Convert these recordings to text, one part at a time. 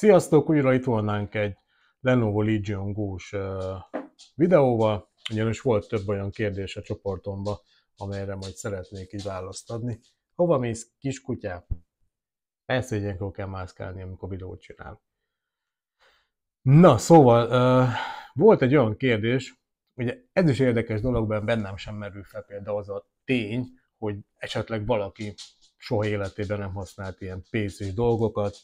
Sziasztok! Újra itt volnánk egy Lenovo Legion go videóval. Ugyanis volt több olyan kérdés a csoportomba, amelyre majd szeretnék így választ adni. Hova mész, kiskutyám? Persze, hogy ilyenkor kell mászkálni, amikor videót csinál. Na, szóval volt egy olyan kérdés, ugye ez is érdekes dologban bennem sem merül fel például az a tény, hogy esetleg valaki soha életében nem használt ilyen pénzes dolgokat,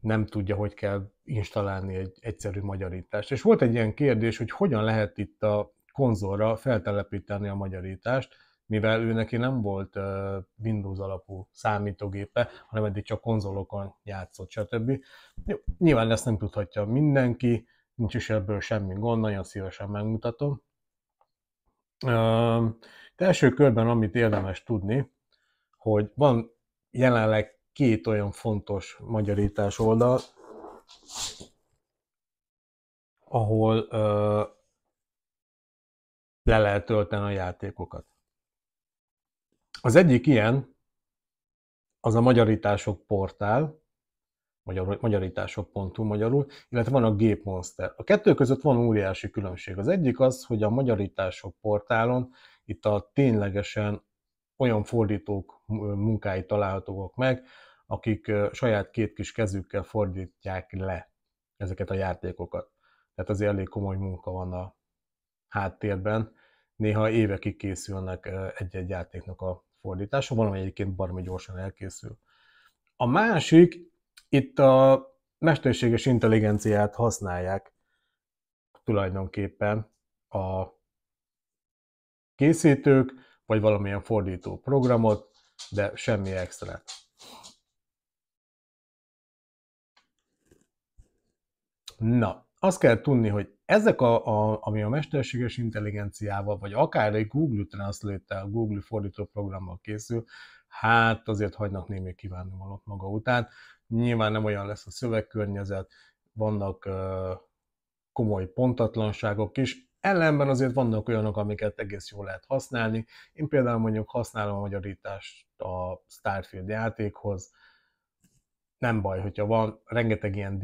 nem tudja, hogy kell installálni egy egyszerű magyarítást. És volt egy ilyen kérdés, hogy hogyan lehet itt a konzolra feltelepíteni a magyarítást, mivel ő neki nem volt Windows alapú számítógépe, hanem eddig csak konzolokon játszott, stb. Nyilván ezt nem tudhatja mindenki, nincs is ebből semmi gond, nagyon szívesen megmutatom. De első körben, amit érdemes tudni, hogy van jelenleg két olyan fontos magyarítás oldal, ahol ö, le lehet tölteni a játékokat. Az egyik ilyen, az a magyarítások portál, magyar, magyarítások.hu magyarul, illetve van a Monster. A kettő között van óriási különbség. Az egyik az, hogy a magyarítások portálon itt a ténylegesen olyan fordítók munkái találhatók meg, akik saját két kis kezükkel fordítják le ezeket a játékokat. Tehát azért elég komoly munka van a háttérben. Néha évekig készülnek egy-egy játéknak a fordítása, valami egyébként barmi gyorsan elkészül. A másik, itt a mesterséges intelligenciát használják tulajdonképpen a készítők, vagy valamilyen fordító programot, de semmi extra. Na, azt kell tudni, hogy ezek, a, a, ami a mesterséges intelligenciával, vagy akár egy Google Translate-tel, Google fordító programmal készül, hát azért hagynak némi kívánni valót maga után. Nyilván nem olyan lesz a szövegkörnyezet, vannak uh, komoly pontatlanságok is, ellenben azért vannak olyanok, amiket egész jól lehet használni. Én például mondjuk használom a magyarítást a Starfield játékhoz, nem baj, hogyha van rengeteg ilyen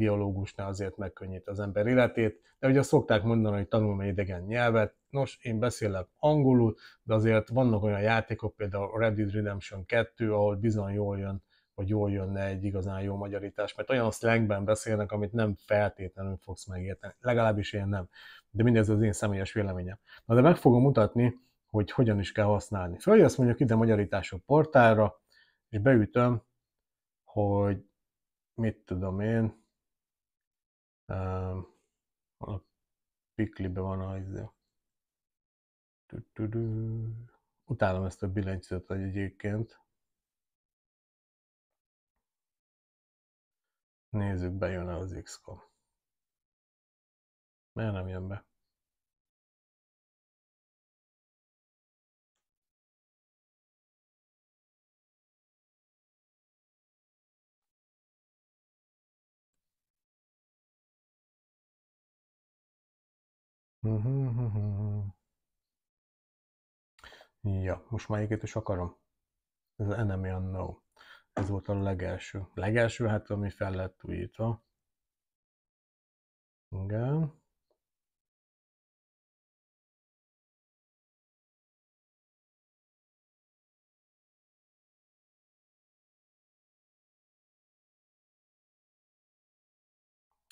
ne azért megkönnyít az ember életét, de ugye szokták mondani, hogy tanulom egy idegen nyelvet, nos, én beszélek angolul, de azért vannak olyan játékok, például Red Dead Redemption 2, ahol bizony jól jön, vagy jól jönne egy igazán jó magyarítás, mert olyan slangben beszélnek, amit nem feltétlenül fogsz megérteni, legalábbis én nem, de mindez az én személyes véleményem. Na de meg fogom mutatni, hogy hogyan is kell használni. Följössz mondjuk ide magyarítások portálra, és beütöm, hogy mit tudom én, um, a piklibe van a izé. Utálom ezt a billentyűzet egyébként. Nézzük, bejön-e az XCOM. Miért nem jön be? Hm, hm, hm, ja, most már egyiket is akarom. Ez Enemy Unknown. Ez volt a legelső. Legelső, hát ami fel lett újítva. Igen.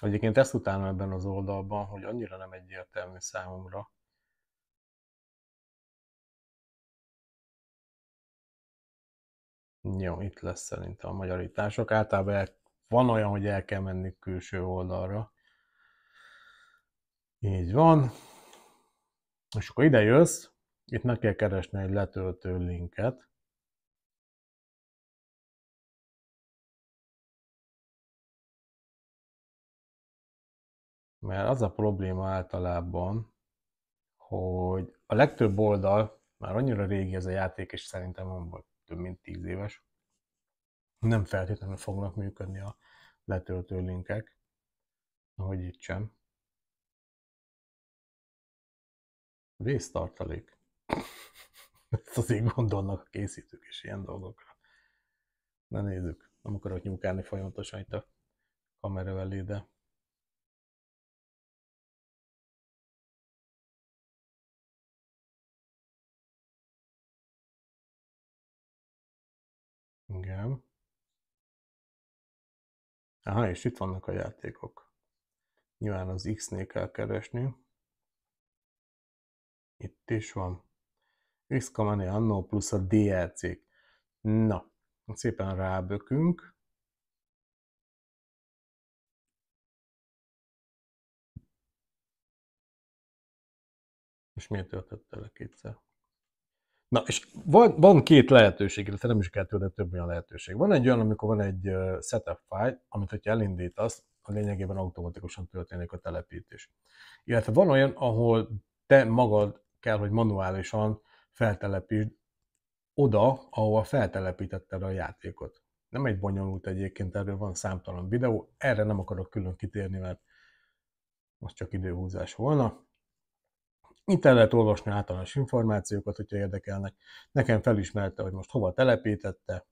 Egyébként ezt utána ebben az oldalban, hogy annyira nem egyértelmű számomra, Jó, itt lesz szerintem a magyarítások. Általában el, van olyan, hogy el kell menni külső oldalra. Így van. És akkor ide jössz, itt meg kell keresni egy letöltő linket. Mert az a probléma általában, hogy a legtöbb oldal, már annyira régi ez a játék, és szerintem van volt több mint 10 éves, nem feltétlenül fognak működni a letöltő linkek, ahogy itt sem. Vésztartalék. Ezt azért gondolnak a készítők is ilyen dolgokra. Na nézzük, nem akarok nyúkálni folyamatosan itt a kamera elé, de Aha, és itt vannak a játékok. Nyilván az X-nél kell keresni. Itt is van. x kamani annó plusz a DLC-k. Na, szépen rábökünk. És miért töltöttelek kétszer? Na, és van, van két lehetőség, illetve nem is kell de több olyan lehetőség. Van egy olyan, amikor van egy setup file, amit ha elindítasz, a lényegében automatikusan történik a telepítés. Illetve van olyan, ahol te magad kell, hogy manuálisan feltelepítsd oda, ahol feltelepítetted a játékot. Nem egy bonyolult egyébként, erről van számtalan videó, erre nem akarok külön kitérni, mert most csak időhúzás volna. Itt lehet olvasni általános információkat, hogyha érdekelnek. Nekem felismerte, hogy most hova telepítette.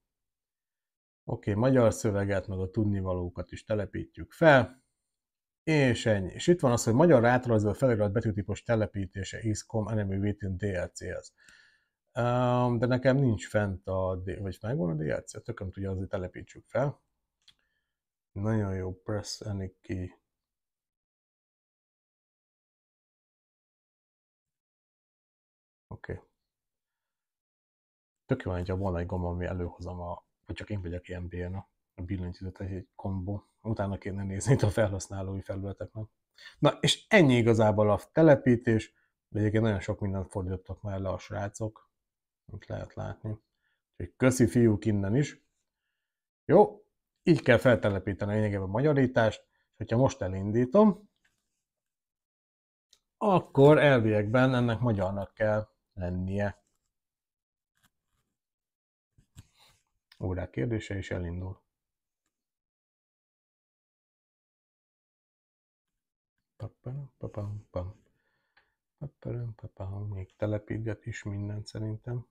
Oké, okay, magyar szöveget, meg a tudnivalókat is telepítjük fel. És ennyi. És itt van az, hogy magyar átrajzol felirat betűtípus telepítése ISCOM Enemy Within DLC-hez. Um, de nekem nincs fent a, vagy megvan a DLC, tököm tudja, azért telepítsük fel. Nagyon jó, press any key. tök jó, hogyha volna egy gomb, ami előhozom, a, hogy csak én vagyok ilyen bén a billentyűzet egy kombó. Utána kéne nézni itt a felhasználói felületeknek. Na, és ennyi igazából a telepítés, de egyébként nagyon sok mindent fordítottak már le a srácok, mint lehet látni. Úgyhogy köszi fiúk innen is. Jó, így kell feltelepíteni a lényegében a magyarítást, és hogyha most elindítom, akkor elviekben ennek magyarnak kell lennie. órák kérdése, és elindul. Még telepítget is mindent szerintem.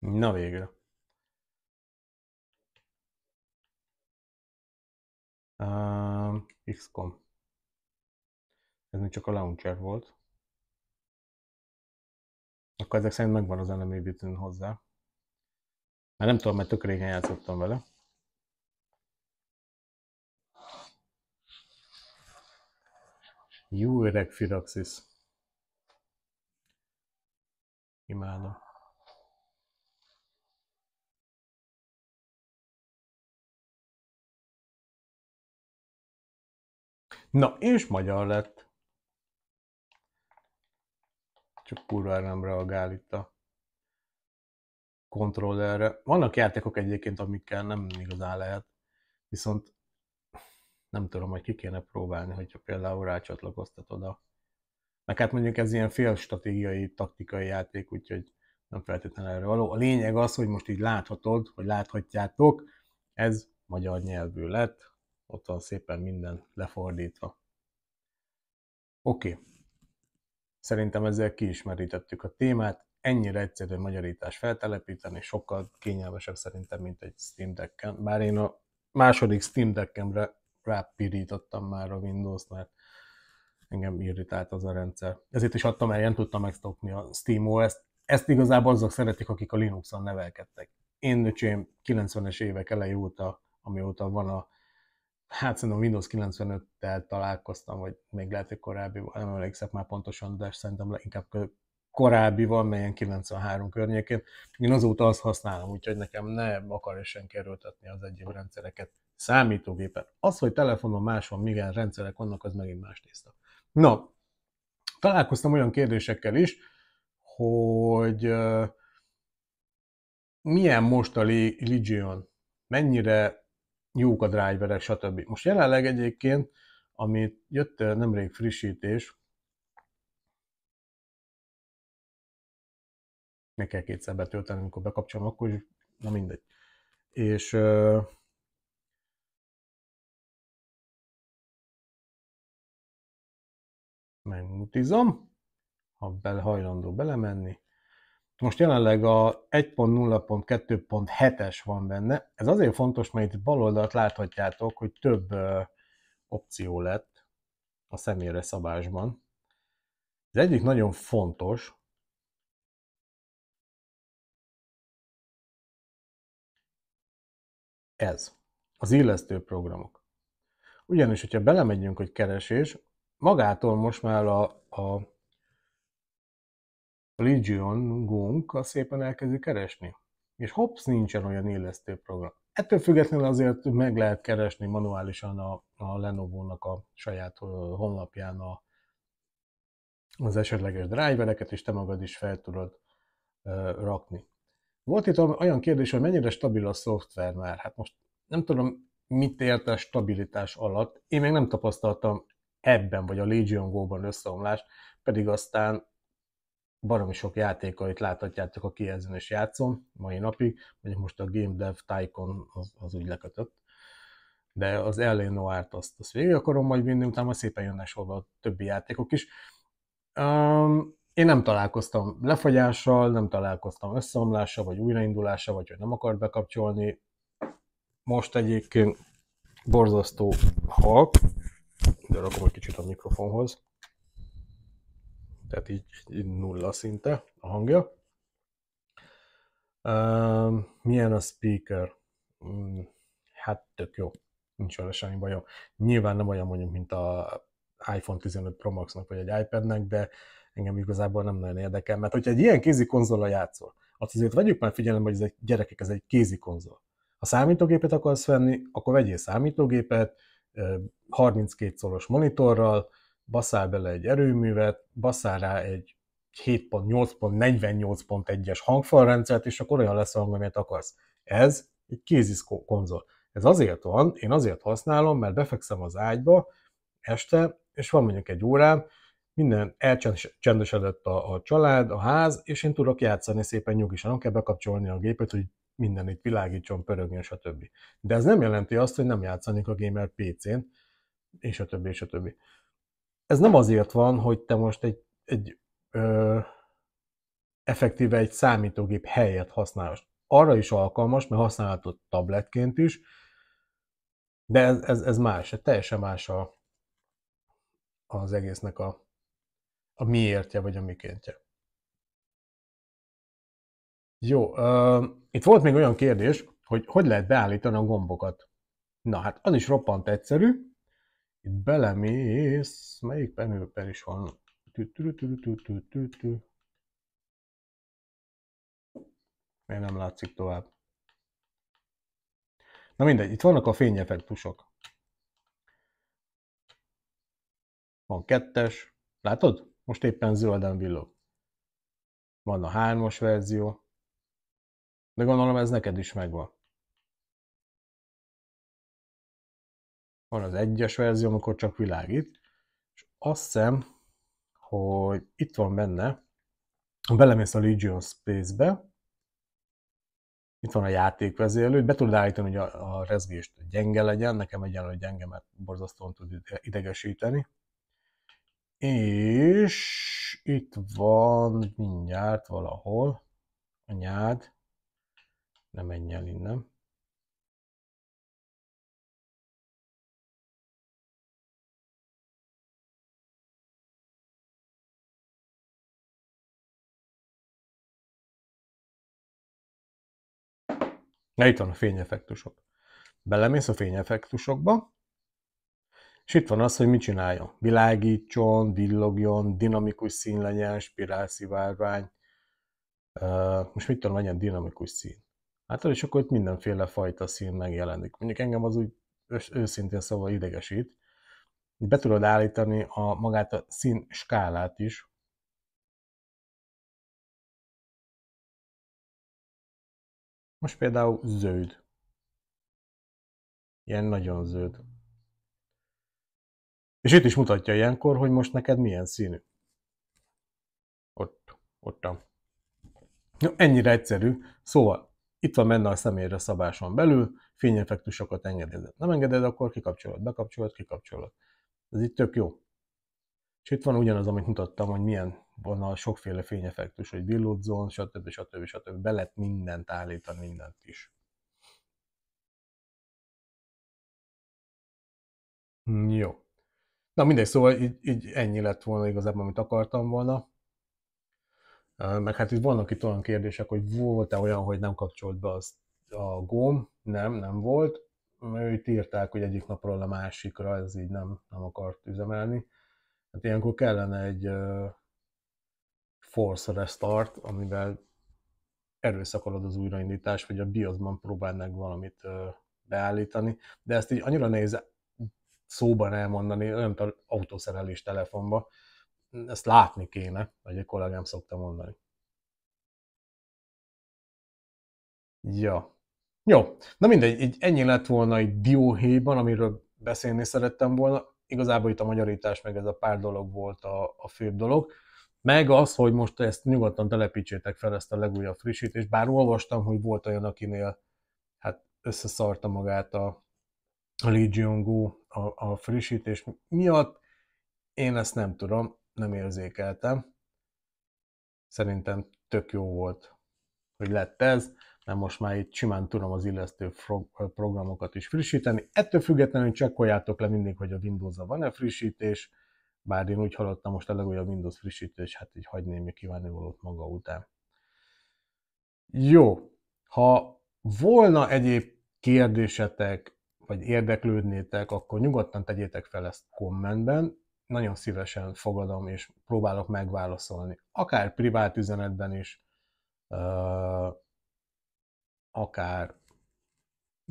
Na végre. Uh, ehm, XCOM. Ez még csak a launcher volt. Akkor ezek szerint megvan az Enemy bitűn hozzá. Már nem tudom, mert tök régen játszottam vele. Jó öreg Firaxis. Imádom. Na, és magyar lett. Csak kurvára nem reagál itt a kontrollerre. Vannak játékok egyébként, amikkel nem igazán lehet, viszont nem tudom, hogy ki kéne próbálni, hogyha például rácsatlakoztatod a... Meg hát mondjuk ez ilyen fél stratégiai, taktikai játék, úgyhogy nem feltétlenül erre való. A lényeg az, hogy most így láthatod, vagy láthatjátok, ez magyar nyelvű lett, ott van szépen minden lefordítva. Oké, okay. szerintem ezzel kiismerítettük a témát, ennyire egyszerű magyarítás feltelepíteni, sokkal kényelmesebb szerintem, mint egy Steam Deck-en. Bár én a második Steam Deck-emre rápirítottam már a Windows, mert engem irritált az a rendszer. Ezért is adtam el, ilyen tudtam megszokni a Steam OS-t. Ezt igazából azok szeretik, akik a Linux-on nevelkedtek. Én öcsém 90-es évek elejé óta, amióta van a hát szerintem Windows 95-tel találkoztam, vagy még lehet, hogy korábbi, nem emlékszem már pontosan, de szerintem inkább korábbi van, melyen 93 környékén. Én azóta azt használom, úgyhogy nekem ne akarja senki erőltetni az egyéb rendszereket, számítógépet. Az, hogy telefonon más van, milyen rendszerek vannak, az megint más tészta. Na, találkoztam olyan kérdésekkel is, hogy milyen most a Legion, mennyire jók a driverek, stb. Most jelenleg egyébként, amit jött nemrég frissítés, meg kell kétszer betölteni, amikor bekapcsolom, akkor is, na mindegy. És euh, megmutizom, ha bel hajlandó belemenni, most jelenleg a 1.0.2.7-es van benne. Ez azért fontos, mert itt baloldalt láthatjátok, hogy több opció lett a személyre szabásban. Az egyik nagyon fontos, ez, az illesztő programok. Ugyanis, hogyha belemegyünk, hogy keresés, magától most már a, a Legion az szépen elkezdi keresni. És hops, nincsen olyan illesztő program. Ettől függetlenül azért meg lehet keresni manuálisan a, a Lenovo-nak a saját honlapján a, az esetleges drivereket, és te magad is fel tudod e, rakni. Volt itt olyan kérdés, hogy mennyire stabil a szoftver már. Hát most nem tudom, mit ért a stabilitás alatt. Én még nem tapasztaltam ebben, vagy a Legion Go-ban összeomlást, pedig aztán baromi sok játékait láthatjátok, a kijelzőn és játszom mai napig, mondjuk most a Game Dev Tycoon az, az úgy lekötött, de az L.A. Noir-t azt, azt végig akarom majd vinni, utána majd szépen jönnek sorba a többi játékok is. Um, én nem találkoztam lefagyással, nem találkoztam összeomlással, vagy újraindulással, vagy hogy nem akart bekapcsolni. Most egyébként borzasztó halk, de rakom egy kicsit a mikrofonhoz tehát így, így nulla szinte a hangja. Uh, milyen a speaker? Mm, hát tök jó, nincs vele semmi bajom. Nyilván nem olyan mondjuk, mint a iPhone 15 Pro Max-nak vagy egy iPad-nek, de engem igazából nem nagyon érdekel, mert hogyha egy ilyen kézi konzolla játszol, azt azért vegyük már figyelembe, hogy ez egy gyerekek, ez egy kézi konzol. Ha számítógépet akarsz venni, akkor vegyél számítógépet, 32 szoros monitorral, baszál bele egy erőművet, baszál rá egy 7 pont, 8 pont, 48 pont es hangfalrendszert, és akkor olyan lesz, amit akarsz. Ez egy kézisz konzol. Ez azért van, én azért használom, mert befekszem az ágyba este, és van mondjuk egy órám, minden elcsendesedett a, a család, a ház, és én tudok játszani szépen nyugisan, nem kell bekapcsolni a gépet, hogy minden itt világítson, pörögjön, stb. De ez nem jelenti azt, hogy nem játszanék a gamer PC-n, és a többi, és a többi ez nem azért van, hogy te most egy, egy ö, effektíve egy számítógép helyet használsz. Arra is alkalmas, mert használhatod tabletként is, de ez, ez, ez más, ez teljesen más a, az egésznek a, a miértje, vagy a mikéntje. Jó, ö, itt volt még olyan kérdés, hogy hogy lehet beállítani a gombokat. Na hát, az is roppant egyszerű. Itt belemész, melyik penőper is van? Miért nem látszik tovább? Na mindegy, itt vannak a fényeffektusok. Van kettes, látod? Most éppen zölden villog. Van a hármas verzió, de gondolom ez neked is megvan. van az egyes verzió, amikor csak világít, és azt hiszem, hogy itt van benne, ha belemész a Legion Space-be, itt van a játékvezérlő, be tudod állítani, hogy a, a rezgést gyenge legyen, nekem egyenlő gyenge, mert borzasztóan tud idegesíteni. És itt van mindjárt valahol a nyád, nem menj el innen. Na itt van a fényeffektusok. Belemész a fényeffektusokba, és itt van az, hogy mit csináljon. Világítson, villogjon, dinamikus szín legyen, spirálszivárvány. most mit tudom, legyen dinamikus szín. Hát és akkor itt mindenféle fajta szín megjelenik. Mondjuk engem az úgy őszintén szóval idegesít. Be tudod állítani a, magát a szín skálát is, Most például zöld. Ilyen nagyon zöld. És itt is mutatja ilyenkor, hogy most neked milyen színű. Ott, ott. No, ennyire egyszerű. Szóval itt van menne a személyre szabáson belül, fényeffektusokat engeded. Nem engeded, akkor kikapcsolod, bekapcsolod, kikapcsolod. Ez itt tök jó. És itt van ugyanaz, amit mutattam, hogy milyen van a sokféle fényeffektus, hogy villódzon, stb. stb. stb. Be lehet mindent állítani, mindent is. Hmm, jó. Na mindegy, szóval így, így ennyi lett volna igazából, amit akartam volna. Meg hát itt vannak itt olyan kérdések, hogy volt-e olyan, hogy nem kapcsolt be az, a gomb, Nem, nem volt. Őt írták, hogy egyik napról a másikra ez így nem, nem akart üzemelni. Hát ilyenkor kellene egy force restart, amivel erőszakolod az újraindítás, vagy a BIOS-ban próbálnak valamit beállítani, de ezt így annyira nehéz szóban elmondani, olyan, mint autószerelés telefonba, ezt látni kéne, vagy egy kollégám szokta mondani. Ja. Jó, na mindegy, így ennyi lett volna egy dióhéjban, amiről beszélni szerettem volna. Igazából itt a magyarítás, meg ez a pár dolog volt a, a főbb dolog. Meg az, hogy most ezt nyugodtan telepítsétek fel, ezt a legújabb frissítést, bár olvastam, hogy volt olyan, akinél hát összeszarta magát a, a Legion Go a, a frissítés miatt. Én ezt nem tudom, nem érzékeltem. Szerintem tök jó volt, hogy lett ez, mert most már itt simán tudom az illesztő programokat is frissíteni. Ettől függetlenül csekkoljátok le mindig, hogy a windows a van-e frissítés, bár én úgy hallottam most a legújabb Windows frissítő, és hát így hagy még kívánni valót maga után. Jó, ha volna egyéb kérdésetek, vagy érdeklődnétek, akkor nyugodtan tegyétek fel ezt kommentben, nagyon szívesen fogadom, és próbálok megválaszolni. Akár privát üzenetben is, akár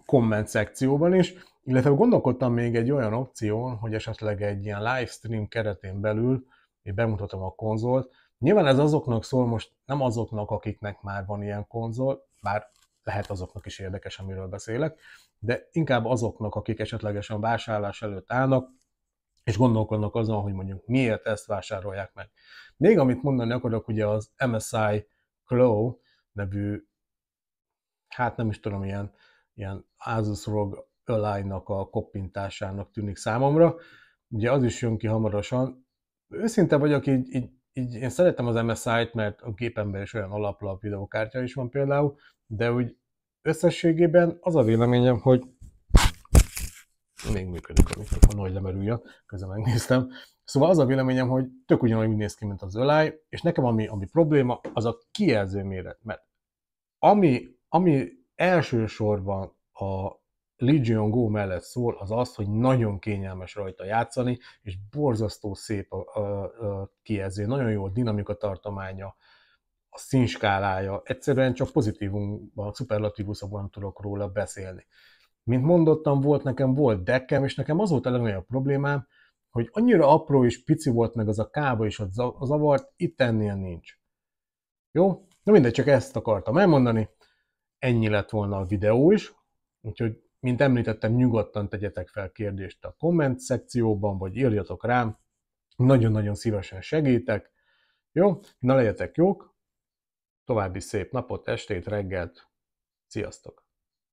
komment szekcióban is. Illetve gondolkodtam még egy olyan opción, hogy esetleg egy ilyen livestream keretén belül én bemutatom a konzolt. Nyilván ez azoknak szól, most nem azoknak, akiknek már van ilyen konzol, bár lehet azoknak is érdekes, amiről beszélek, de inkább azoknak, akik esetlegesen vásárlás előtt állnak, és gondolkodnak azon, hogy mondjuk miért ezt vásárolják meg. Még amit mondani akarok, ugye az MSI Claw nevű, hát nem is tudom, ilyen, ilyen Asus ROG align a koppintásának tűnik számomra. Ugye az is jön ki hamarosan. Őszinte vagyok, így, így, így én szeretem az MSI-t, mert a gépemben is olyan alaplap videokártya is van például, de úgy összességében az a véleményem, hogy még működik a mikrofon, hogy lemerüljön, közben megnéztem. Szóval az a véleményem, hogy tök ugyanúgy néz ki, mint az öláj, és nekem ami, ami probléma, az a kijelző méret, mert ami, ami elsősorban a Legion Go mellett szól, az az, hogy nagyon kényelmes rajta játszani, és borzasztó szép a, a, a kijelző, nagyon jó a dinamika tartománya, a színskálája, egyszerűen csak pozitívumban, szuperlatívuszokban tudok róla beszélni. Mint mondottam, volt nekem, volt dekkem, és nekem az volt a legnagyobb problémám, hogy annyira apró és pici volt meg az a kába és a zavart, itt ennél nincs. Jó? Na mindegy, csak ezt akartam elmondani. Ennyi lett volna a videó is, úgyhogy mint említettem, nyugodtan tegyetek fel kérdést a komment szekcióban, vagy írjatok rám, nagyon-nagyon szívesen segítek. Jó, na legyetek jók, további szép napot, estét, reggelt, sziasztok!